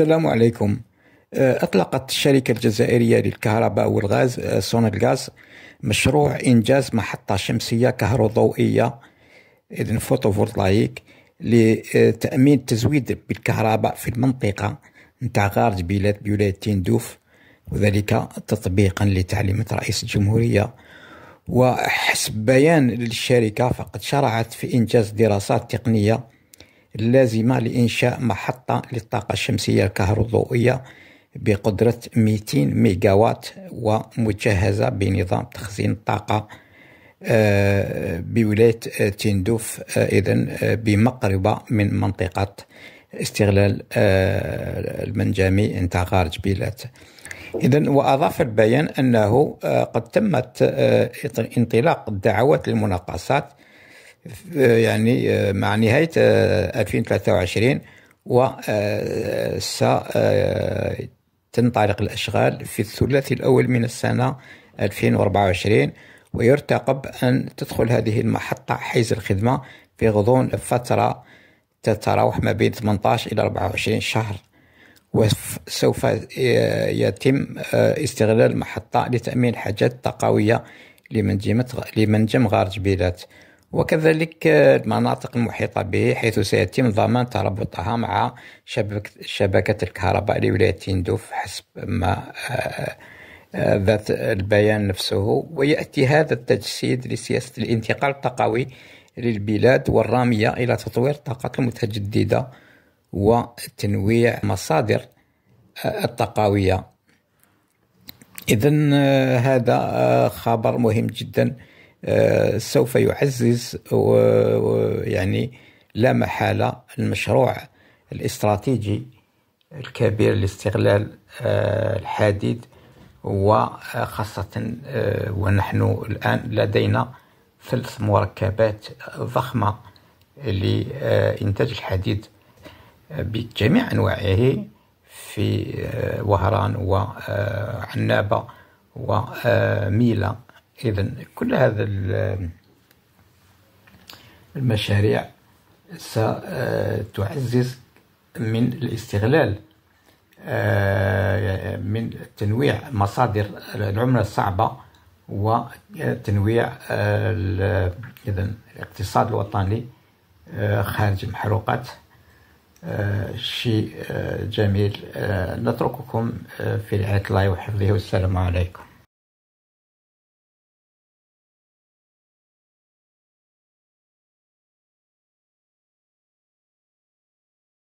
السلام عليكم آه، أطلقت الشركة الجزائرية للكهرباء والغاز الغاز آه، مشروع إنجاز محطة شمسية كهروضوئية إذن فوتوفولتايك لتأمين التزويد بالكهرباء في المنطقة نتاع غار بلاد بولاية تندوف وذلك تطبيقا لتعليمات رئيس الجمهورية وحسب بيان للشركة فقد شرعت في إنجاز دراسات تقنية اللازمة لإنشاء محطة للطاقة الشمسية الكهروضوئية بقدرة 200 ميجاوات ومجهزة بنظام تخزين الطاقة آه، بولاية آه، تندوف آه، إذن بمقربة من منطقة استغلال المنجمي خارج جبيلات إذا وأضاف البيان أنه قد تمت انطلاق الدعوات للمناقصات يعني آه، مع نهاية 2023 آه، آه، ستنطلق الأشغال في الثلاث الأول من السنة 2024 ويرتقب أن تدخل هذه المحطة حيز الخدمة في غضون فترة تتراوح ما بين 18 إلى 24 شهر وسوف يتم استغلال المحطة لتأمين حاجات طاقوية لمنجم غار جبيلات وكذلك آه، المناطق المحيطة به حيث سيتم ضمان ترابطها مع شبكة الكهرباء لولاية تندوف حسب ما آه، آه، ذات البيان نفسه ويأتي هذا التجسيد لسياسة الانتقال الطاقوي للبلاد والرامية إلى تطوير الطاقة المتجددة وتنويع مصادر الطاقوية إذا هذا خبر مهم جدا آه، سوف يعزز يعني لا محالة المشروع الاستراتيجي الكبير لاستغلال آه، الحديد وخاصة آه، ونحن الآن لدينا ثلث مركبات ضخمة لإنتاج الحديد بجميع أنواعه في وهران وعنابة وميلا إذا كل هذا المشاريع ستعزز آه، من الاستغلال آه، من تنويع مصادر العملة الصعبة وتنويع آه، إذا الاقتصاد الوطني خارج محروقات شيء جميل نترككم في رعاية الله وحفظه والسلام عليكم